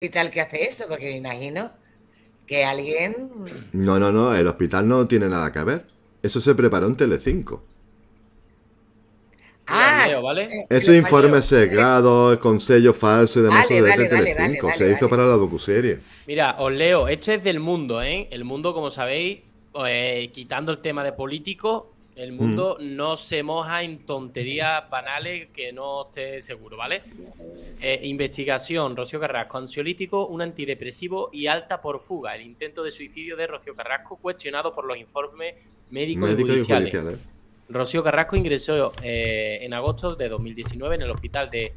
hospital que hace eso? Porque me imagino que alguien... No, no, no, el hospital no tiene nada que ver. Eso se preparó en Telecinco. Ah, ¿vale? Eh, eso informe secreto con sello falso y demás de Telecinco. se hizo para la docuserie. Mira, os leo, esto es del mundo, ¿eh? El mundo, como sabéis, pues, quitando el tema de político, el mundo no se moja en tonterías banales que no esté seguro, ¿vale? Eh, investigación, Rocío Carrasco, ansiolítico, un antidepresivo y alta por fuga. El intento de suicidio de Rocío Carrasco cuestionado por los informes médicos y judiciales. Rocío Carrasco ingresó eh, en agosto de 2019 en el hospital de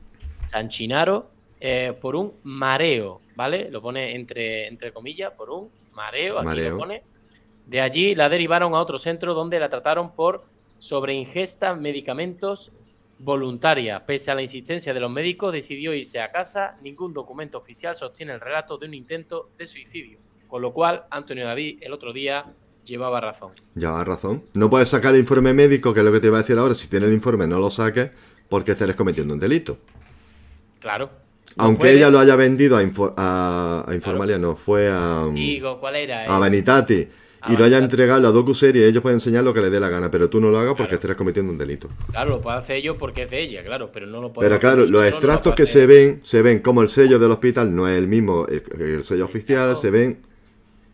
San Chinaro eh, por un mareo, ¿vale? Lo pone entre, entre comillas, por un mareo, aquí lo pone. De allí la derivaron a otro centro donde la trataron por sobreingesta medicamentos voluntaria. Pese a la insistencia de los médicos, decidió irse a casa. Ningún documento oficial sostiene el relato de un intento de suicidio. Con lo cual, Antonio David el otro día llevaba razón. Llevaba razón. No puedes sacar el informe médico, que es lo que te iba a decir ahora. Si tienes el informe, no lo saques porque estés cometiendo un delito. Claro. Aunque ella lo haya vendido a, a, Informalia, no, fue a... Digo, ¿cuál era? A Benitati. Eh? Ah, y lo haya entregado la docu-serie, ellos pueden enseñar lo que les dé la gana, pero tú no lo hagas porque estarás cometiendo un delito. Claro, lo pueden hacer ellos porque es de ella, claro, pero no lo pueden Pero claro, los extractos que se ven, se ven como el sello del hospital no es el mismo el, eh, el sello oficial, se ven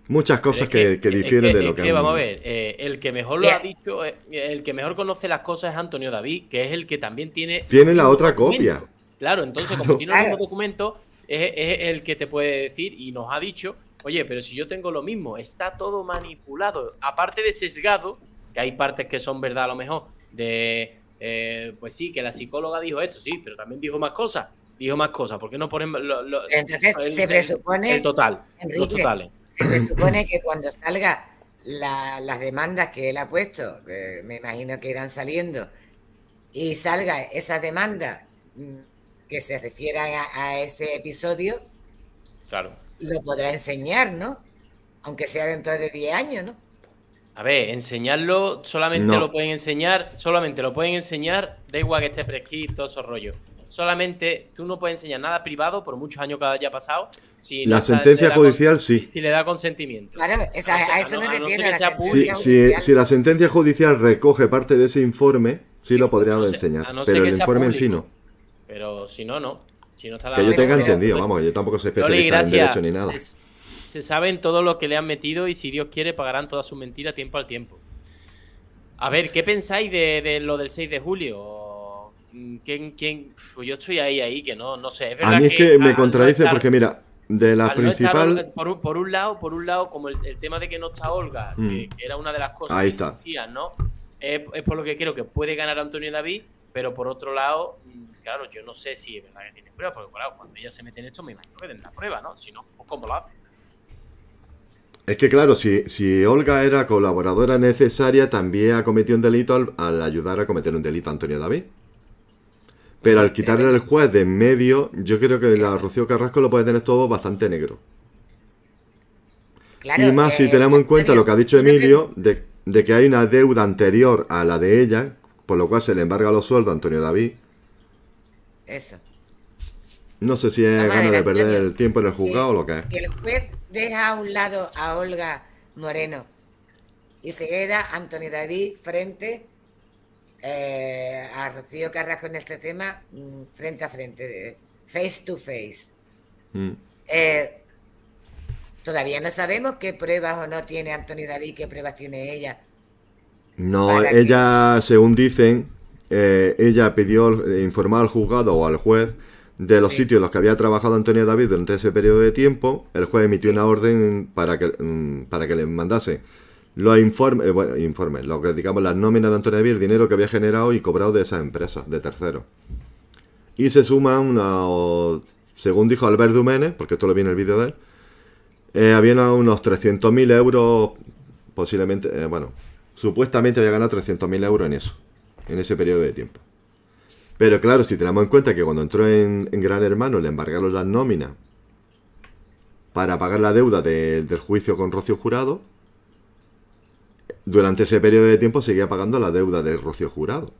muchas cosas que, que, difieren de lo que, vamos a ver eh, el que mejor lo ha dicho eh, el que mejor conoce las cosas es Antonio David que es el que también tiene tiene la otra copia claro entonces como tiene un documento, es, el que te puede decir y nos ha dicho Oye, pero si yo tengo lo mismo, está todo manipulado. Aparte de sesgado, que hay partes que son verdad a lo mejor, de, eh, pues sí, que la psicóloga dijo esto, sí, pero también dijo más cosas. Dijo más cosas, ¿por qué no ponen lo, Entonces, el, se presupone, el, total, Se presupone que cuando salga las demandas que él ha puesto, me imagino que irán saliendo, y salga esa demanda mm, que se refieran a ese episodio, claro lo podrá enseñar, ¿no? Aunque sea dentro de 10 años, ¿no? A ver, enseñarlo solamente lo pueden enseñar, solamente lo pueden enseñar, da igual que esté fresquito, todo esos rollos. Solamente tú no puedes enseñar nada privado por muchos años que haya pasado. Si la sentencia judicial sí. Si le da consentimiento. Claro, a, eso no, te refiero. si, la sentencia judicial recoge parte de ese informe, sí lo podría enseñar. pero el informe en sí no. Pero si no, no que yo tenga pues, entendido, pues, vamos, yo tampoco soy especialista en derecho ni nada. Se, saben todo lo que le han metido y si Dios quiere pagarán toda su mentira tiempo al tiempo. A ver, ¿qué pensáis de, lo del 6 de julio? Mm, ¿Quién, quién? Pues yo estoy ahí, ahí, que no, no sé. a mí es que, me contradice porque mira, de las principales... por, un lado, por un lado, como el, tema de que no está Olga, que, mm. era una de las cosas que ¿no? Es, es por lo que creo que puede ganar Antonio David, pero por otro lado, claro, yo no sé si es verdad que tiene pruebas, porque claro, cuando ella se mete en esto, me imagino que la prueba, ¿no? Si no, pues ¿cómo lo hace? Es que claro, si, Olga era colaboradora necesaria, también ha cometido un delito al, ayudar a cometer un delito a Antonio David. Pero al quitarle al juez de en medio, yo creo que la Rocío Carrasco lo puede tener todo bastante negro. y más eh, si tenemos en cuenta lo que ha dicho Emilio, de, de que hay una deuda anterior a la de ella, por lo cual se le embarga los sueldos a Antonio David. Eso. No sé si es ganas de perder el tiempo en el juzgado o lo que es. el juez deja a un lado a Olga Moreno y se queda Antonio David frente eh, a Rocío Carrasco en este tema, mm, frente a frente, face to face. Mm. Eh, todavía no sabemos qué pruebas o no tiene Antonio David, qué pruebas tiene ella. No, ella, según dicen, eh, ella pidió eh, informar al juzgado o al juez de los sitios en los que había trabajado Antonio David durante ese periodo de tiempo. El juez emitió una orden para que, mm, para que le mandase los informes, eh, bueno, informes, lo que digamos las nóminas de Antonio David, el dinero que había generado y cobrado de esas empresas, de terceros. Y se suma una, según dijo Albert Duménez, porque esto lo vi en el vídeo de él, habían unos 300.000 euros, posiblemente, bueno, supuestamente había ganado 300.000 euros en eso en ese periodo de tiempo. Pero claro, si tenemos en cuenta que cuando entró en, Gran Hermano le embargaron las nóminas para pagar la deuda del juicio con Rocio Jurado, durante ese periodo de tiempo seguía pagando la deuda de Rocio Jurado.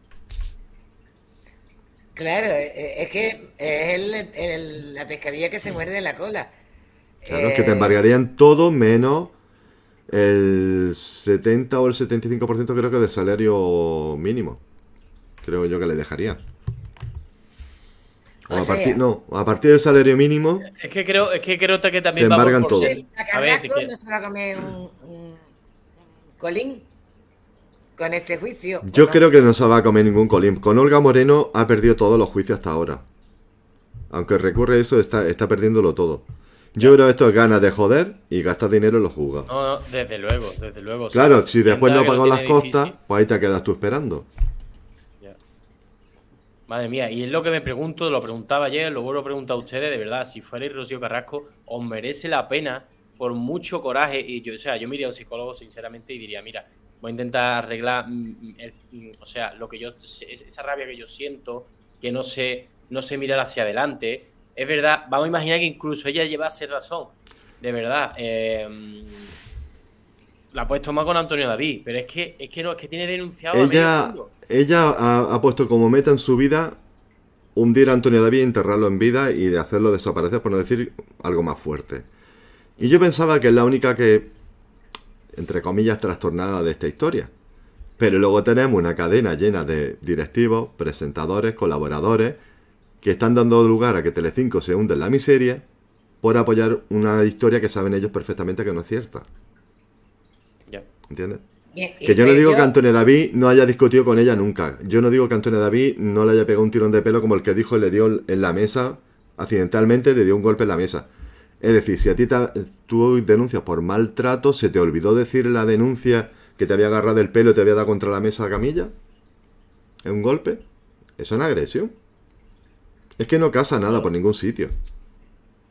Claro, eh, eh, es que es la pescadilla que se muerde la cola. Claro, que te eh, embargarían todo menos el 70 o el 75% creo que del salario mínimo. Creo yo que le dejaría ah, partir, no, a partir del salario mínimo. Es que creo, es que creo que también te embargan va todo. a no se va a comer un, colín con este juicio. Yo creo que no se va a comer ningún colín. Con Olga Moreno ha perdido todos los juicios hasta ahora. Aunque recurre eso, está, está perdiéndolo todo. Yo creo que esto es ganas de joder y gastar dinero en los jugos No, desde luego, desde luego. Claro, si después no pagó las costas, pues ahí te quedas tú esperando. Madre mía, y es lo que me pregunto, lo preguntaba ayer, lo vuelvo a preguntar a ustedes, de verdad, si fuera el Rocío Carrasco, ¿os merece la pena por mucho coraje? Y yo, o sea, yo me a un psicólogo sinceramente y diría, mira, voy a intentar arreglar, mm, mm, mm, o sea, lo que yo, esa rabia que yo siento, que no sé, no sé mirar hacia adelante. Es verdad, vamos a imaginar que incluso ella llevase razón, de verdad. Eh, la puesto más con Antonio David, pero es que, que no, que tiene denunciado ella, a Ella ha, ha, puesto como meta en su vida hundir a Antonio David, enterrarlo en vida y de hacerlo desaparecer, por no decir algo más fuerte. Y yo pensaba que es la única que, entre comillas, trastornada de esta historia. Pero luego tenemos una cadena llena de directivos, presentadores, colaboradores, que están dando lugar a que Telecinco se hunde en la miseria por apoyar una historia que saben ellos perfectamente que no es cierta. ¿Entiendes? Que yo no digo que Antonio David no haya discutido con ella nunca. Yo no digo que Antonio David no le haya pegado un tirón de pelo como el que dijo le dio en la mesa, accidentalmente le dio un golpe en la mesa. Es decir, si a ti te, tú denuncias por maltrato, ¿se te olvidó decir la denuncia que te había agarrado el pelo y te había dado contra la mesa a camilla? ¿Es un golpe? ¿Es una agresión? Es que no casa nada por ningún sitio.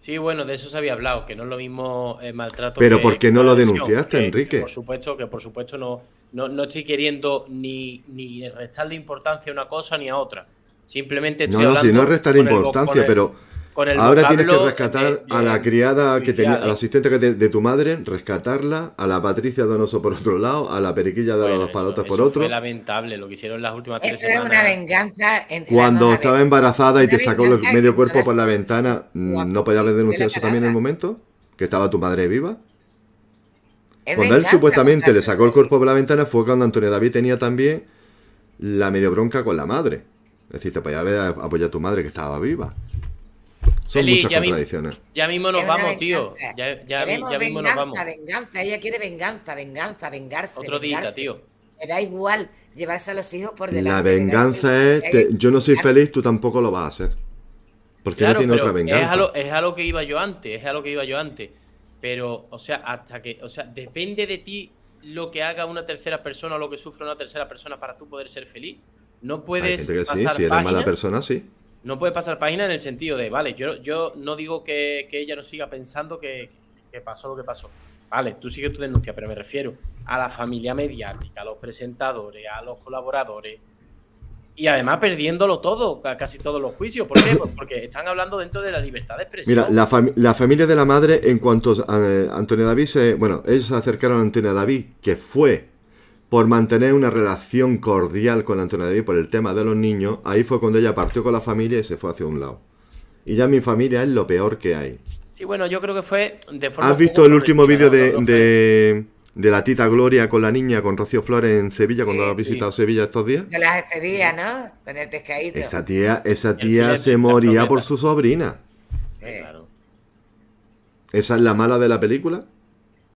Sí, bueno, de eso se había hablado, que no es lo mismo el eh, maltrato. Pero ¿por qué no lo denunciaste, Enrique? por supuesto, que por supuesto no, no, estoy queriendo ni, ni restarle importancia a una cosa ni a otra. Simplemente estoy No, no, si no restar importancia, pero Ahora tienes que rescatar a la criada que tenía, a la asistente de tu madre, rescatarla, a la Patricia Donoso por otro lado, a la periquilla de las los dos palotas por otro. Fue lamentable lo que hicieron las últimas tres semanas. Es una venganza. Cuando estaba embarazada y te sacó el medio cuerpo por la ventana, mm, ¿no podías haber eso también en el momento? ¿Que estaba tu madre viva? Cuando él supuestamente le sacó el cuerpo por la ventana fue cuando Antonio David tenía también la medio bronca con la madre. Es decir, te podía haber apoyado a tu madre que estaba viva. Son muchas ya contradicciones. ya mismo nos vamos, tío. Ya, mismo nos vamos. Venganza, ella quiere venganza, venganza, vengarse. Otro día, tío. Me da igual llevarse a los hijos por delante. La venganza es, yo no soy feliz, tú tampoco lo vas a hacer. Porque no tiene otra venganza. Es a, que iba yo antes, es a que iba yo antes. Pero, o sea, hasta que, o sea, depende de ti lo que haga una tercera persona o lo que sufra una tercera persona para tú poder ser feliz. No puedes. si eres mala persona, sí no puede pasar página en el sentido de, vale, yo, yo no digo que, ella no siga pensando que, pasó lo que pasó. Vale, tú sigues tu denuncia, pero me refiero a la familia mediática, a los presentadores, a los colaboradores. Y además perdiéndolo todo, casi todos los juicios. ¿Por qué? Pues porque están hablando dentro de la libertad de expresión. Mira, la, familia de la madre, en cuanto a eh, Antonio David, bueno, ellos se acercaron a Antonio David, que fue por mantener una relación cordial con Antonio David por el tema de los niños, ahí fue cuando ella partió con la familia y se fue hacia un lado. Y ya mi familia es lo peor que hay. Sí, bueno, yo creo que fue de forma ¿Has visto el último vídeo de, la tita Gloria con la niña, con Rocío Flores en Sevilla, cuando has visitado Sevilla estos días? las día, ¿no? Esa tía, esa tía se moría por su sobrina. Claro. Esa es la mala de la película.